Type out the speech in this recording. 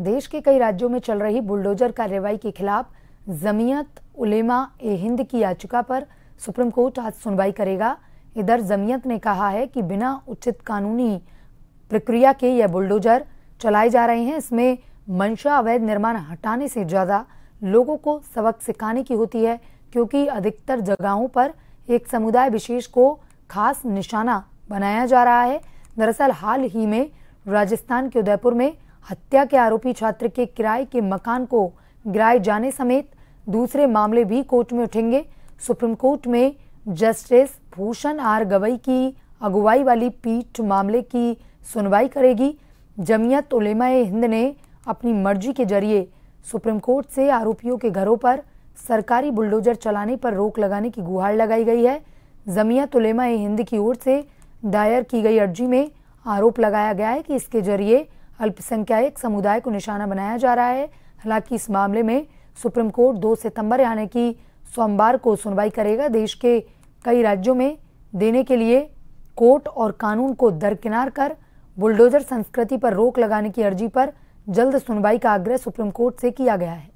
देश के कई राज्यों में चल रही बुलडोजर कार्रवाई के खिलाफ जमीयत उलेमा ए हिंद की याचिका पर सुप्रीम कोर्ट आज सुनवाई करेगा इधर जमीयत ने कहा है कि बिना उचित कानूनी प्रक्रिया के यह बुलडोजर चलाए जा रहे हैं इसमें मंशा अवैध निर्माण हटाने से ज़्यादा लोगों को सबक सिखाने की होती है क्योंकि अधिकतर जगहों पर एक समुदाय विशेष को खास निशाना बनाया जा रहा है दरअसल हाल ही में राजस्थान के उदयपुर में हत्या के आरोपी छात्र के किराए के मकान को गिराए जाने समेत दूसरे मामले भी कोर्ट में उठेंगे सुप्रीम कोर्ट में जस्टिस भूषण आर गवई की अगुवाई वाली पीठ मामले की सुनवाई करेगी जमियत उलेमा हिंद ने अपनी मर्जी के जरिए सुप्रीम कोर्ट से आरोपियों के घरों पर सरकारी बुलडोजर चलाने पर रोक लगाने की गुहार लगाई गई है जमियत उलेमा हिंद की ओर से दायर की गई अर्जी में आरोप लगाया गया है कि इसके जरिए अल्पसंख्यक समुदाय को निशाना बनाया जा रहा है हालांकि इस मामले में सुप्रीम कोर्ट 2 सितंबर यानी कि सोमवार को सुनवाई करेगा देश के कई राज्यों में देने के लिए कोर्ट और कानून को दरकिनार कर बुलडोजर संस्कृति पर रोक लगाने की अर्जी पर जल्द सुनवाई का आग्रह सुप्रीम कोर्ट से किया गया है